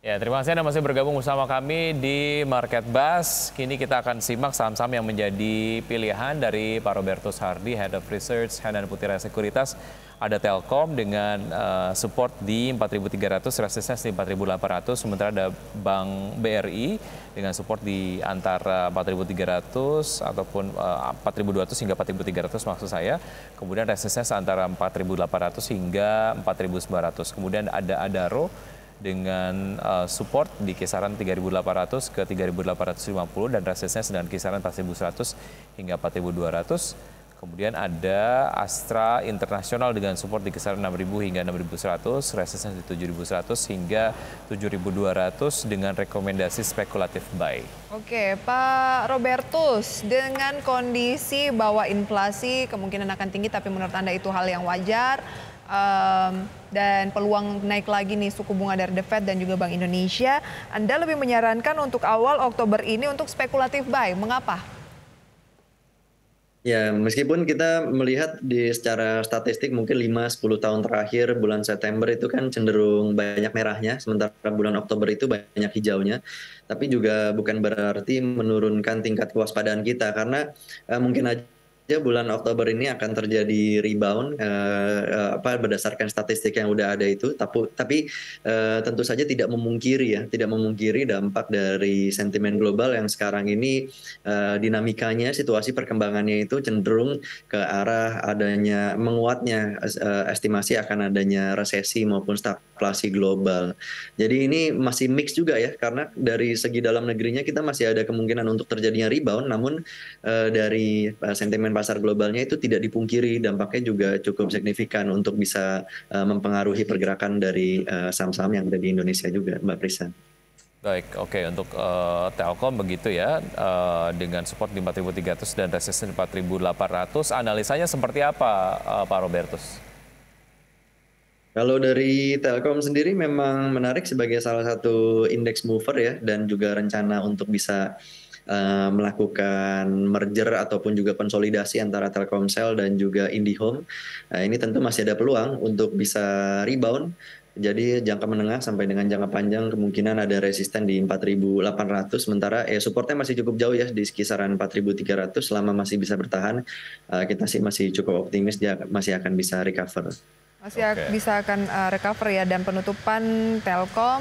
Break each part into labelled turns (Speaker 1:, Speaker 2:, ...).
Speaker 1: Ya, terima kasih Anda masih bergabung bersama kami di Market Bus. Kini kita akan simak saham-saham yang menjadi pilihan dari Pak Robertus Sardi, Head of Research Hanan Putera Sekuritas. Ada Telkom dengan uh, support di 4.300, resistance di 4.800. Sementara ada Bank BRI dengan support di antara 4.300 ataupun uh, eh, 4.200 hingga 4.300 maksud saya. Kemudian resistance antara 4.800 hingga 4.900. Kemudian ada Adaro dengan uh, support di kisaran 3.800 ke 3.850 dan resistance dengan kisaran 4.100 hingga 4.200. Kemudian ada Astra Internasional dengan support di kisaran 6.000 hingga 6.100, resistance di 7.100 hingga 7.200 dengan rekomendasi spekulatif buy.
Speaker 2: Oke, Pak Robertus, dengan kondisi bahwa inflasi kemungkinan akan tinggi tapi menurut Anda itu hal yang wajar, um, dan peluang naik lagi nih suku bunga dari The Fed dan juga Bank Indonesia. Anda lebih menyarankan untuk awal Oktober ini untuk spekulatif buy. Mengapa?
Speaker 3: Ya, meskipun kita melihat di secara statistik mungkin 5-10 tahun terakhir bulan September itu kan cenderung banyak merahnya, sementara bulan Oktober itu banyak hijaunya. Tapi juga bukan berarti menurunkan tingkat kewaspadaan kita, karena eh, mungkin aja ya bulan Oktober ini akan terjadi rebound uh, apa berdasarkan statistik yang udah ada itu tapi tapi uh, eh, tentu saja tidak memungkiri ya tidak memungkiri dampak dari sentimen global yang sekarang ini uh, dinamikanya situasi perkembangannya itu cenderung ke arah adanya menguatnya uh, estimasi akan adanya resesi maupun stagflasi global. Jadi ini masih mix juga ya karena dari segi dalam negerinya kita masih ada kemungkinan untuk terjadinya rebound namun uh, dari uh, sentimen pasar globalnya itu tidak dipungkiri dampaknya juga cukup signifikan untuk bisa uh, mempengaruhi pergerakan dari saham eh, saham-saham yang ada di Indonesia juga, Mbak Prisa.
Speaker 1: Baik, oke okay. untuk uh, Telkom begitu ya uh, dengan support 4.300 dan resisten 4.800 analisanya seperti apa uh, Pak Robertus?
Speaker 3: Kalau dari Telkom sendiri memang menarik sebagai salah satu indeks mover ya dan juga rencana untuk bisa uh, melakukan merger ataupun juga konsolidasi antara Telkomsel dan juga IndiHome. Nah, ini tentu masih ada peluang untuk bisa rebound. Jadi jangka menengah sampai dengan jangka panjang kemungkinan ada resisten di 4.800 sementara eh supportnya masih cukup jauh ya di kisaran 4.300 selama masih bisa bertahan uh, kita sih masih cukup optimis dia masih akan bisa recover.
Speaker 2: Masih okay. bisa akan uh, eh, recover ya dan penutupan Telkom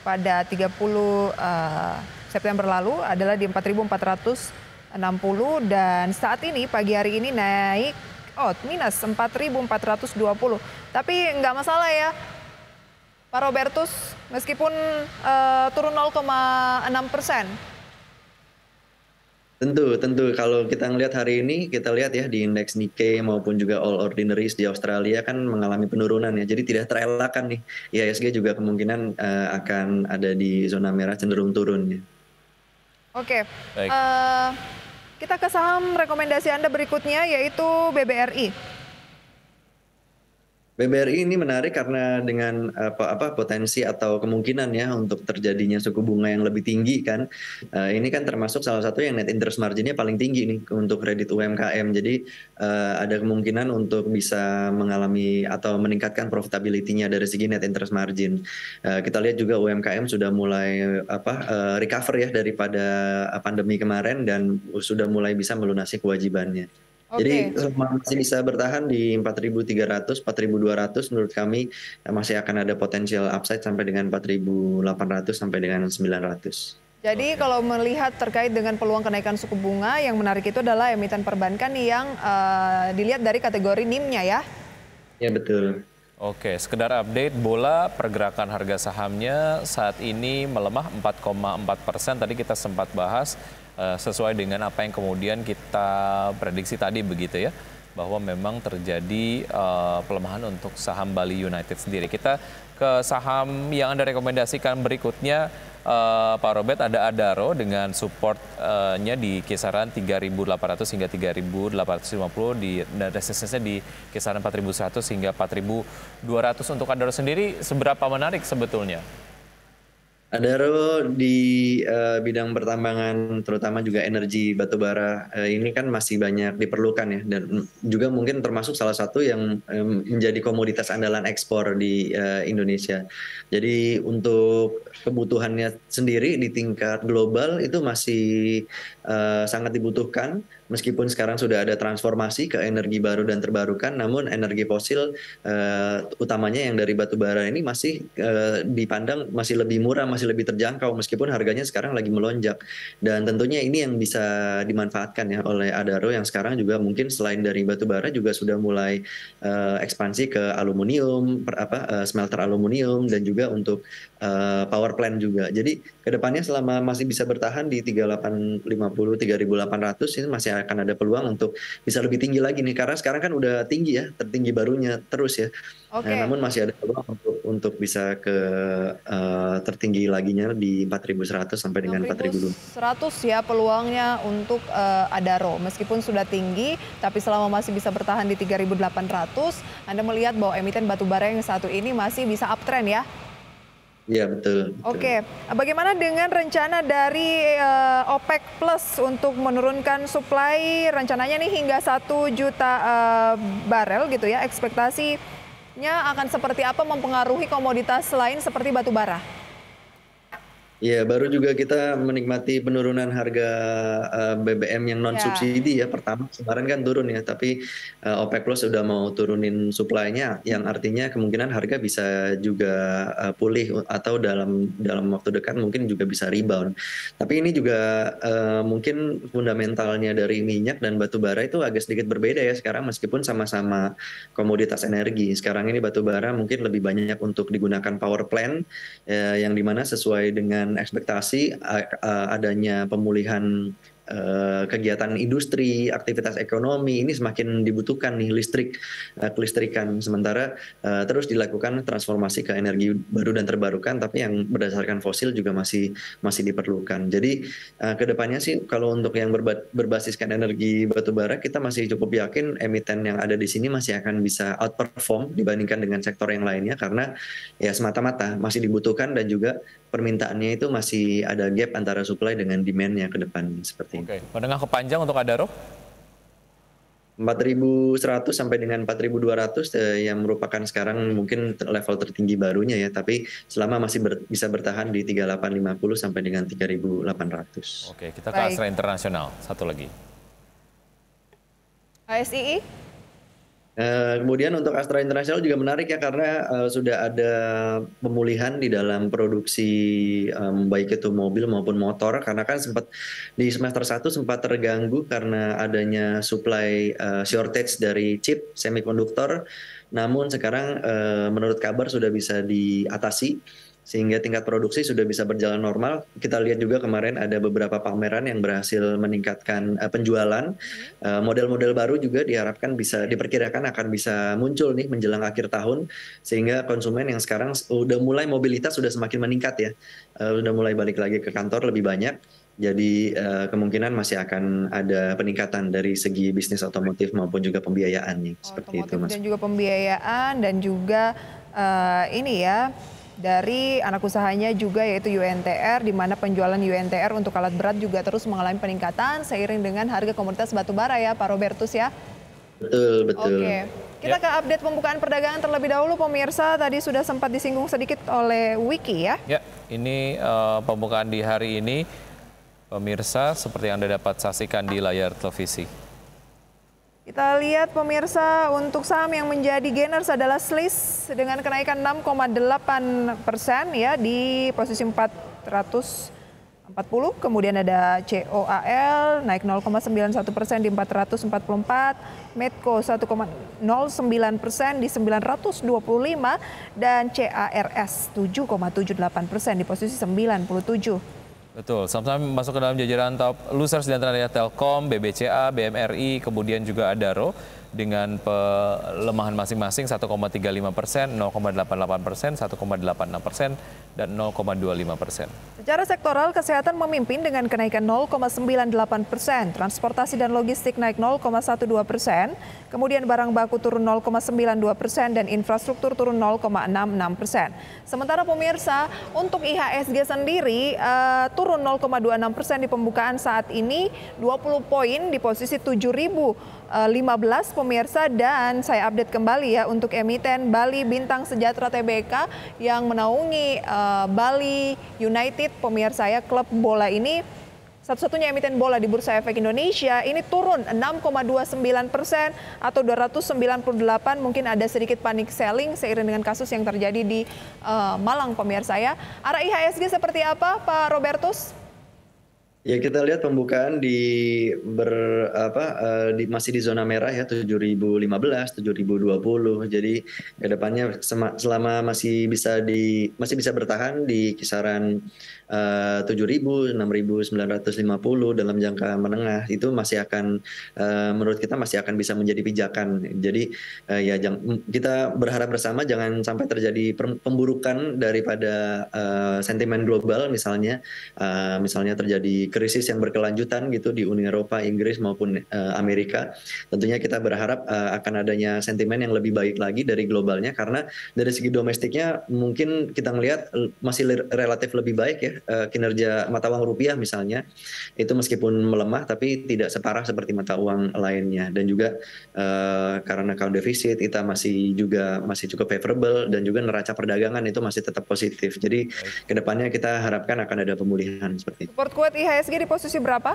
Speaker 2: pada 30 uh, eh, September lalu adalah di 4.460 dan saat ini pagi hari ini naik oh minus 4.420. Tapi nggak masalah ya. Pak Robertus meskipun uh, turun 0,6 persen
Speaker 3: Tentu, tentu. Kalau kita melihat hari ini, kita lihat ya di indeks Nikkei maupun juga All Ordinaries di Australia kan mengalami penurunan ya. Jadi tidak terelakkan nih. IHSG juga kemungkinan uh, akan ada di zona merah cenderung turun ya. Oke. Okay. Uh,
Speaker 2: eh, kita ke saham rekomendasi Anda berikutnya yaitu BBRI.
Speaker 3: BBRI ini menarik karena dengan apa, apa potensi atau kemungkinan ya untuk terjadinya suku bunga yang lebih tinggi kan uh, ini kan termasuk salah satu yang net interest marginnya paling tinggi nih untuk kredit UMKM jadi uh, ada kemungkinan untuk bisa mengalami atau meningkatkan profitability-nya dari segi net interest margin uh, kita lihat juga UMKM sudah mulai apa uh, recover ya daripada pandemi kemarin dan sudah mulai bisa melunasi kewajibannya. Jadi eh, masih bisa bertahan di 4.300, 4.200 menurut kami eh, masih akan ada potensial upside sampai dengan 4.800 sampai dengan 900.
Speaker 2: Jadi okay. kalau melihat terkait dengan peluang kenaikan suku bunga yang menarik itu adalah emiten perbankan yang uh, dilihat dari kategori NIM-nya ya.
Speaker 1: Ya betul. Oke, sekedar update bola pergerakan harga sahamnya saat ini melemah 4,4 persen. Tadi kita sempat bahas Eh, sesuai dengan apa yang kemudian kita prediksi tadi begitu ya bahwa memang terjadi uh, pelemahan untuk saham Bali United sendiri. Kita ke saham yang Anda rekomendasikan berikutnya uh, Pak Robert ada Adaro dengan supportnya uh di kisaran 3.800 hingga 3.850 di dan di kisaran 4.100 hingga 4.200 untuk Adaro sendiri seberapa menarik sebetulnya?
Speaker 3: Ada Ro di uh, bidang pertambangan terutama juga energi batubara uh, ini kan masih banyak diperlukan ya dan juga mungkin termasuk salah satu yang um, menjadi komoditas andalan ekspor di uh, Indonesia. Jadi untuk kebutuhannya sendiri di tingkat global itu masih uh, sangat dibutuhkan meskipun sekarang sudah ada transformasi ke energi baru dan terbarukan, namun energi fosil uh, utamanya yang dari batu bara ini masih uh, dipandang masih lebih murah, masih lebih terjangkau meskipun harganya sekarang lagi melonjak. Dan tentunya ini yang bisa dimanfaatkan ya oleh Adaro yang sekarang juga mungkin selain dari batu bara juga sudah mulai uh, ekspansi ke aluminium, per, apa uh, smelter aluminium dan juga untuk uh, power plant juga. Jadi kedepannya selama masih bisa bertahan di 3850 3800 ini masih akan ada peluang untuk bisa lebih tinggi lagi nih karena sekarang kan udah tinggi ya tertinggi barunya terus ya. Okay. Nah, namun masih ada peluang untuk untuk bisa ke uh, tertinggi laginya di 4.100 sampai dengan 4.100
Speaker 2: ya peluangnya untuk uh, Adaro meskipun sudah tinggi tapi selama masih bisa bertahan di 3.800 Anda melihat bahwa emiten batubara yang satu ini masih bisa uptrend ya
Speaker 3: Iya betul. betul. Oke,
Speaker 2: okay. bagaimana dengan rencana dari uh, OPEC Plus untuk menurunkan suplai rencananya nih hingga satu juta uh, barel gitu ya? Ekspektasinya akan seperti apa mempengaruhi komoditas lain seperti batu bara?
Speaker 3: Ya, baru juga kita menikmati penurunan harga uh, eh, BBM yang iya. non subsidi ya. ya. Pertama kemarin kan turun ya, tapi uh, OPEC Plus sudah mau turunin suplainya, yang artinya kemungkinan harga bisa juga uh, pulih atau dalam dalam waktu dekat mungkin juga bisa rebound. Tapi ini juga uh, mungkin fundamentalnya dari minyak dan batu bara itu agak sedikit berbeda ya sekarang meskipun sama-sama komoditas energi. Sekarang ini batu bara mungkin lebih banyak untuk digunakan power plant uh, yang dimana sesuai dengan ekspektasi adanya pemulihan e, kegiatan industri, aktivitas ekonomi ini semakin dibutuhkan nih listrik, e, kelistrikan sementara e, terus dilakukan transformasi ke energi baru dan terbarukan tapi yang berdasarkan fosil juga masih masih diperlukan. Jadi kedepannya sih kalau untuk yang berbasiskan energi batu bara kita masih cukup yakin emiten yang ada di sini masih akan bisa outperform dibandingkan dengan sektor yang lainnya karena ya semata-mata masih dibutuhkan dan juga permintaannya itu masih ada gap antara supply dengan demand yang ke depan seperti Oke. okay.
Speaker 1: Menengah ke panjang untuk Adaro?
Speaker 3: 4.100 sampai dengan 4.200 eh, yang merupakan sekarang mungkin level tertinggi barunya ya, tapi selama masih ber, bisa bertahan di 3.850 sampai dengan 3.800. Oke, kita ke astra
Speaker 1: internasional satu
Speaker 3: lagi. ASII Eh, kemudian untuk Astra International juga menarik ya karena uh, sudah ada pemulihan di dalam produksi um, baik itu mobil maupun motor karena kan sempat di semester 1 sempat terganggu karena adanya supply uh, shortage dari chip semikonduktor namun sekarang uh, menurut kabar sudah bisa diatasi sehingga tingkat produksi sudah bisa berjalan normal. Kita lihat juga kemarin ada beberapa pameran yang berhasil meningkatkan uh, penjualan. Mm-hmm. Eh, model-model uh, baru juga diharapkan bisa diperkirakan akan bisa muncul nih menjelang akhir tahun sehingga konsumen yang sekarang sudah mulai mobilitas sudah semakin meningkat ya. Uh, udah mulai balik lagi ke kantor lebih banyak. Jadi uh, kemungkinan masih akan ada peningkatan dari segi bisnis otomotif maupun juga pembiayaannya otomotif oh, seperti itu Mas. Dan
Speaker 2: juga pembiayaan dan juga uh, ini ya dari anak usahanya juga yaitu UNTR di mana penjualan UNTR untuk alat berat juga terus mengalami peningkatan seiring dengan harga komoditas batu bara ya Pak Robertus ya.
Speaker 3: Betul, betul. Oke.
Speaker 2: Kita ya. ke update pembukaan perdagangan terlebih dahulu pemirsa tadi sudah sempat disinggung sedikit oleh Wiki ya.
Speaker 1: Ya, ini uh, pembukaan di hari ini pemirsa seperti yang Anda dapat saksikan di layar televisi.
Speaker 2: Kita lihat pemirsa untuk saham yang menjadi gainers adalah Slis dengan kenaikan 6,8 persen ya di posisi 440. Kemudian ada COAL naik 0,91 persen di 444. Medco 1,09 persen di 925 dan CARS 7,78 persen di posisi 97.
Speaker 1: Betul, sama-sama masuk ke dalam jajaran top losers di antaranya Telkom, BBCA, BMRI, kemudian juga Adaro dengan pelemahan masing-masing 1,35 persen, 0,88 persen, 1,86 persen, dan 0,25 persen.
Speaker 2: Secara sektoral, kesehatan memimpin dengan kenaikan 0,98 persen, transportasi dan logistik naik 0,12 persen, kemudian barang baku turun 0,92 persen, dan infrastruktur turun 0,66 persen. Sementara pemirsa, untuk IHSG sendiri uh, turun 0,26 persen di pembukaan saat ini, 20 poin di posisi 7.000. 15 eh, pemirsa dan saya update kembali ya untuk emiten Bali Bintang Sejahtera TBK yang menaungi uh, Bali United pemirsa ya klub bola ini satu-satunya emiten bola di Bursa Efek Indonesia ini turun 6,29 persen atau 298 mungkin ada sedikit panik selling seiring dengan kasus yang terjadi di uh, Malang pemirsa ya. Arah IHSG seperti apa Pak Robertus?
Speaker 3: Ya kita lihat pembukaan di ber apa uh, di, masih di zona merah ya 7015, 7020. Jadi kedepannya selama masih bisa di masih bisa bertahan di kisaran Eh, tujuh ribu enam ribu sembilan ratus lima puluh dalam jangka menengah itu masih akan uh, menurut kita masih akan bisa menjadi pijakan jadi uh, ya jang, kita berharap bersama jangan sampai terjadi pemburukan daripada uh, sentimen global misalnya uh, misalnya terjadi krisis yang berkelanjutan gitu di Uni Eropa Inggris maupun uh, Amerika tentunya kita berharap uh, akan adanya sentimen yang lebih baik lagi dari globalnya karena dari segi domestiknya mungkin kita melihat masih relatif lebih baik ya Eh, kinerja mata uang rupiah misalnya itu meskipun melemah tapi tidak separah seperti mata uang lainnya dan juga uh, karena kalau defisit kita masih juga masih cukup favorable dan juga neraca perdagangan itu masih tetap positif. Jadi kedepannya kita harapkan akan ada pemulihan seperti
Speaker 2: itu. Support kuat IHSG di posisi berapa?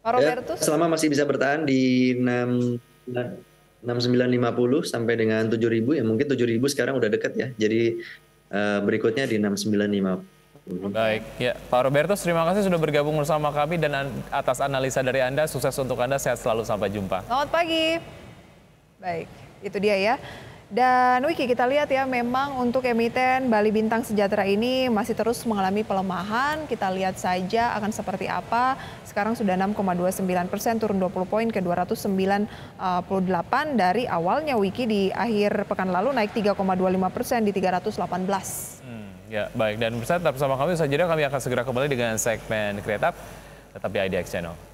Speaker 3: Pak Ya, selama masih bisa bertahan di 6 6950 sampai dengan 7000 ya mungkin 7000 sekarang udah deket ya.
Speaker 1: Jadi Eh, berikutnya di 6950. Baik, ya Pak Robertus terima kasih sudah bergabung bersama kami dan atas analisa dari Anda. Sukses untuk Anda, sehat selalu, sampai jumpa.
Speaker 2: Selamat pagi. Baik, itu dia ya. Dan Wiki kita lihat ya memang untuk emiten Bali Bintang Sejahtera ini masih terus mengalami pelemahan. Kita lihat saja akan seperti apa. Sekarang sudah 6,29 persen turun 20 poin ke 298 dari awalnya Wiki di akhir pekan lalu naik 3,25 persen di 318. Hmm,
Speaker 1: ya baik dan tetap bersama kami saja kami akan segera kembali dengan segmen kreatif. tetap di IDX Channel.